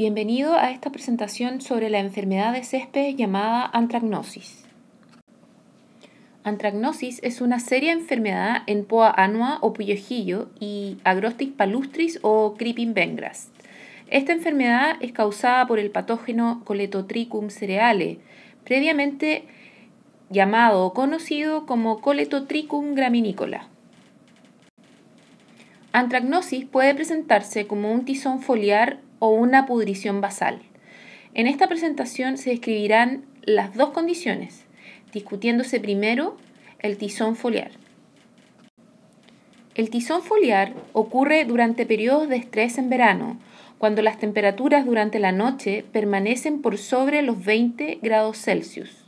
Bienvenido a esta presentación sobre la enfermedad de césped llamada antragnosis. Antragnosis es una seria enfermedad en Poa Anua o Puyojillo y Agrostis palustris o Creeping Vengras. Esta enfermedad es causada por el patógeno Coletotricum cereale, previamente llamado o conocido como Coletotricum graminicola. Antragnosis puede presentarse como un tizón foliar o una pudrición basal. En esta presentación se describirán las dos condiciones, discutiéndose primero el tizón foliar. El tizón foliar ocurre durante periodos de estrés en verano, cuando las temperaturas durante la noche permanecen por sobre los 20 grados Celsius.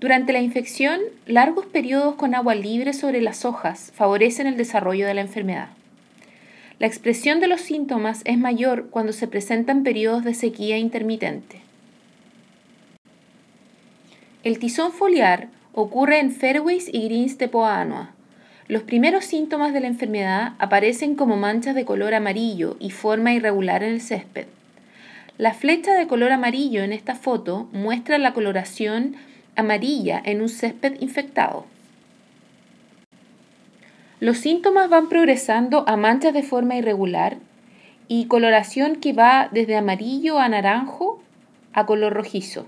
Durante la infección, largos periodos con agua libre sobre las hojas favorecen el desarrollo de la enfermedad. La expresión de los síntomas es mayor cuando se presentan periodos de sequía intermitente. El tizón foliar ocurre en fairways y greens de Los primeros síntomas de la enfermedad aparecen como manchas de color amarillo y forma irregular en el césped. La flecha de color amarillo en esta foto muestra la coloración amarilla en un césped infectado. Los síntomas van progresando a manchas de forma irregular y coloración que va desde amarillo a naranjo a color rojizo.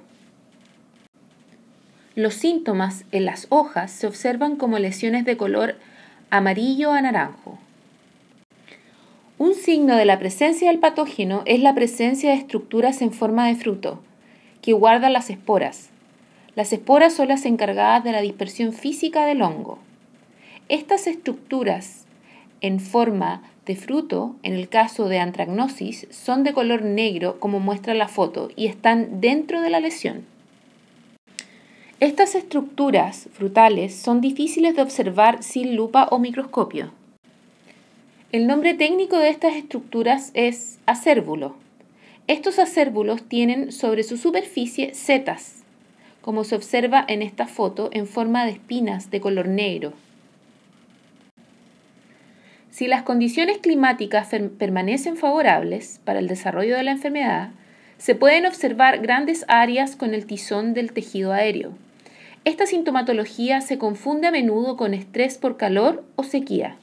Los síntomas en las hojas se observan como lesiones de color amarillo a naranjo. Un signo de la presencia del patógeno es la presencia de estructuras en forma de fruto, que guardan las esporas. Las esporas son las encargadas de la dispersión física del hongo. Estas estructuras en forma de fruto, en el caso de antragnosis, son de color negro como muestra la foto y están dentro de la lesión. Estas estructuras frutales son difíciles de observar sin lupa o microscopio. El nombre técnico de estas estructuras es acérvulo. Estos acérbulos tienen sobre su superficie setas, como se observa en esta foto en forma de espinas de color negro. Si las condiciones climáticas permanecen favorables para el desarrollo de la enfermedad, se pueden observar grandes áreas con el tizón del tejido aéreo. Esta sintomatología se confunde a menudo con estrés por calor o sequía.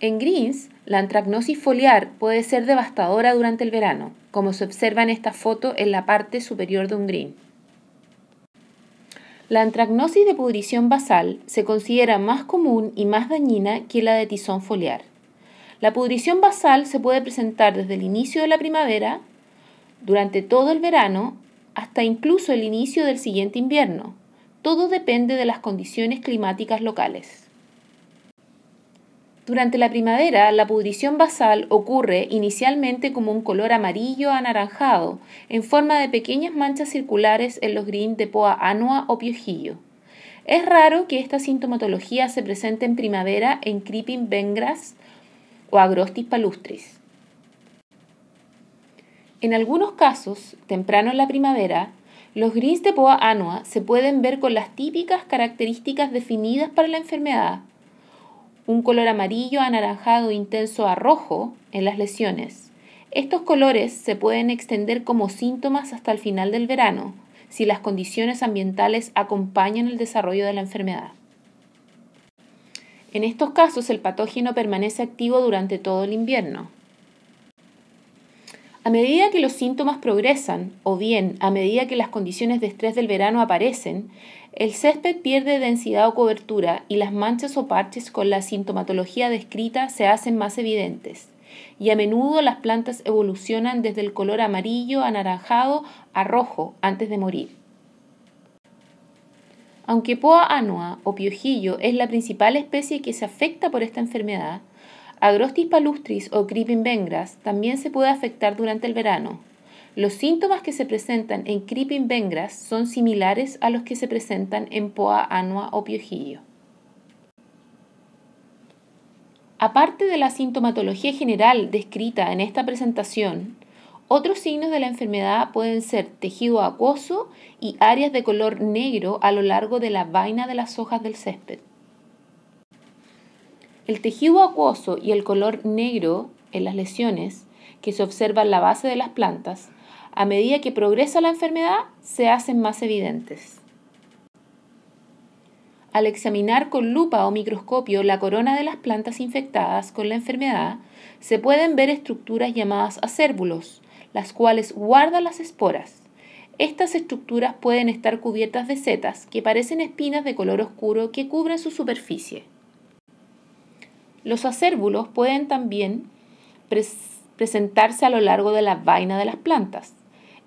En Greens, la antracnosis foliar puede ser devastadora durante el verano, como se observa en esta foto en la parte superior de un green. La antragnosis de pudrición basal se considera más común y más dañina que la de tizón foliar. La pudrición basal se puede presentar desde el inicio de la primavera, durante todo el verano, hasta incluso el inicio del siguiente invierno. Todo depende de las condiciones climáticas locales. Durante la primavera, la pudrición basal ocurre inicialmente como un color amarillo anaranjado, en forma de pequeñas manchas circulares en los green de poa anua o piojillo. Es raro que esta sintomatología se presente en primavera en Creeping Bengras o Agrostis palustris. En algunos casos, temprano en la primavera, los greens de poa anua se pueden ver con las típicas características definidas para la enfermedad, un color amarillo, anaranjado intenso a rojo en las lesiones. Estos colores se pueden extender como síntomas hasta el final del verano, si las condiciones ambientales acompañan el desarrollo de la enfermedad. En estos casos, el patógeno permanece activo durante todo el invierno. A medida que los síntomas progresan o bien a medida que las condiciones de estrés del verano aparecen, el césped pierde densidad o cobertura y las manchas o parches con la sintomatología descrita se hacen más evidentes. Y a menudo las plantas evolucionan desde el color amarillo, anaranjado a rojo antes de morir. Aunque Poa anua o piojillo es la principal especie que se afecta por esta enfermedad, Agrostis palustris o Creeping vengras también se puede afectar durante el verano. Los síntomas que se presentan en Creeping vengras son similares a los que se presentan en Poa anua o Piojillo. Aparte de la sintomatología general descrita en esta presentación, otros signos de la enfermedad pueden ser tejido acuoso y áreas de color negro a lo largo de la vaina de las hojas del césped. El tejido acuoso y el color negro en las lesiones que se observa en la base de las plantas, a medida que progresa la enfermedad, se hacen más evidentes. Al examinar con lupa o microscopio la corona de las plantas infectadas con la enfermedad, se pueden ver estructuras llamadas acérbulos, las cuales guardan las esporas. Estas estructuras pueden estar cubiertas de setas que parecen espinas de color oscuro que cubren su superficie. Los acérbulos pueden también presentarse a lo largo de la vaina de las plantas.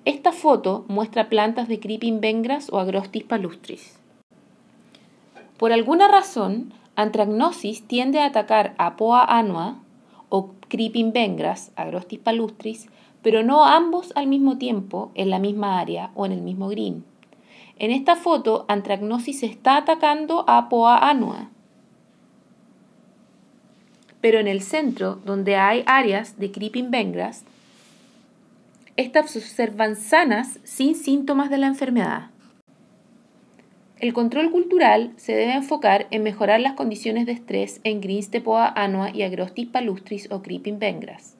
Esta foto muestra plantas de Creeping Vengras o Agrostis palustris. Por alguna razón, Antragnosis tiende a atacar a Poa annua o Creeping Vengras, Agrostis palustris, pero no ambos al mismo tiempo en la misma área o en el mismo green. En esta foto, Anthracnosis está atacando a Poa annua pero en el centro, donde hay áreas de creeping vengras, estas observan sanas sin síntomas de la enfermedad. El control cultural se debe enfocar en mejorar las condiciones de estrés en de poa y Agrostis palustris o creeping vengras.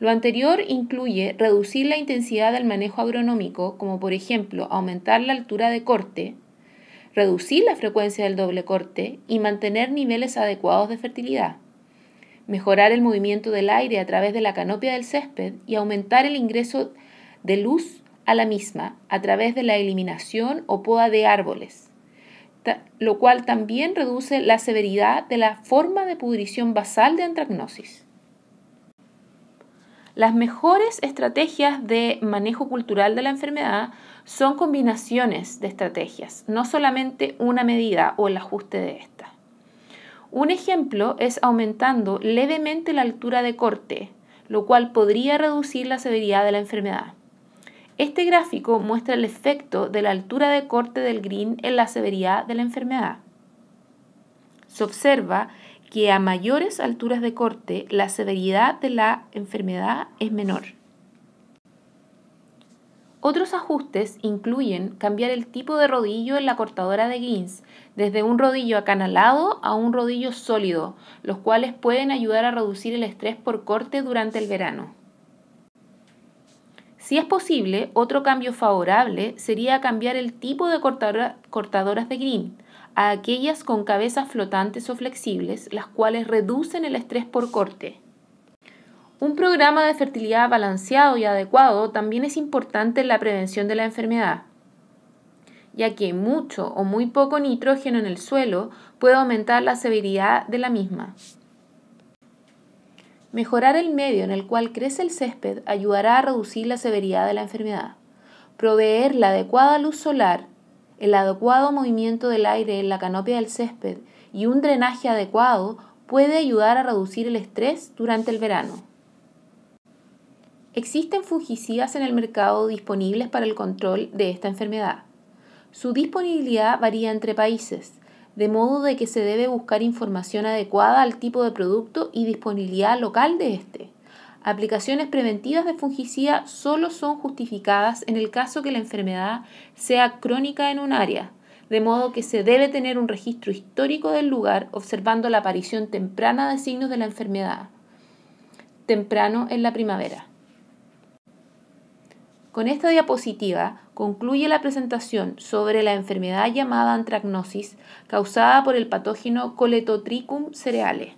Lo anterior incluye reducir la intensidad del manejo agronómico, como por ejemplo aumentar la altura de corte, reducir la frecuencia del doble corte y mantener niveles adecuados de fertilidad mejorar el movimiento del aire a través de la canopia del césped y aumentar el ingreso de luz a la misma a través de la eliminación o poda de árboles, lo cual también reduce la severidad de la forma de pudrición basal de antracnosis. Las mejores estrategias de manejo cultural de la enfermedad son combinaciones de estrategias, no solamente una medida o el ajuste de esta. Un ejemplo es aumentando levemente la altura de corte, lo cual podría reducir la severidad de la enfermedad. Este gráfico muestra el efecto de la altura de corte del green en la severidad de la enfermedad. Se observa que a mayores alturas de corte la severidad de la enfermedad es menor. Otros ajustes incluyen cambiar el tipo de rodillo en la cortadora de Greens, desde un rodillo acanalado a un rodillo sólido, los cuales pueden ayudar a reducir el estrés por corte durante el verano. Si es posible, otro cambio favorable sería cambiar el tipo de cortadoras de green a aquellas con cabezas flotantes o flexibles, las cuales reducen el estrés por corte. Un programa de fertilidad balanceado y adecuado también es importante en la prevención de la enfermedad, ya que mucho o muy poco nitrógeno en el suelo puede aumentar la severidad de la misma. Mejorar el medio en el cual crece el césped ayudará a reducir la severidad de la enfermedad. Proveer la adecuada luz solar, el adecuado movimiento del aire en la canopia del césped y un drenaje adecuado puede ayudar a reducir el estrés durante el verano. Existen fungicidas en el mercado disponibles para el control de esta enfermedad. Su disponibilidad varía entre países, de modo de que se debe buscar información adecuada al tipo de producto y disponibilidad local de este. Aplicaciones preventivas de fungicida solo son justificadas en el caso que la enfermedad sea crónica en un área, de modo que se debe tener un registro histórico del lugar observando la aparición temprana de signos de la enfermedad, temprano en la primavera. Con esta diapositiva concluye la presentación sobre la enfermedad llamada antragnosis causada por el patógeno Coletotricum cereale.